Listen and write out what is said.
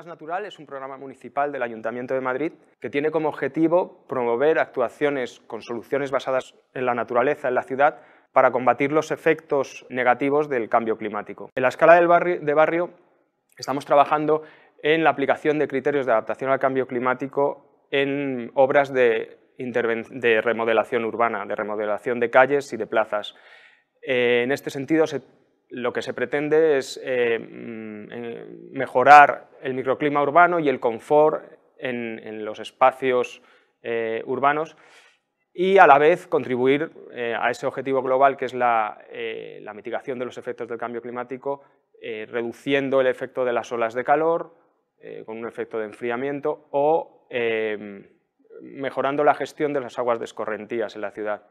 Natural es un programa municipal del Ayuntamiento de Madrid que tiene como objetivo promover actuaciones con soluciones basadas en la naturaleza en la ciudad para combatir los efectos negativos del cambio climático. En la escala del barrio, de barrio estamos trabajando en la aplicación de criterios de adaptación al cambio climático en obras de, remodelación urbana, de remodelación de calles y de plazas. Eh, en este sentido, lo que se pretende es eh, mm, eh, mejorar el microclima urbano y el confort en, los espacios eh, urbanos y a la vez contribuir eh, a ese objetivo global que es la, eh, la, mitigación de los efectos del cambio climático, reduciendo el efecto de las olas de calor con un efecto de enfriamiento o mejorando la gestión de las aguas descorrentías en la ciudad.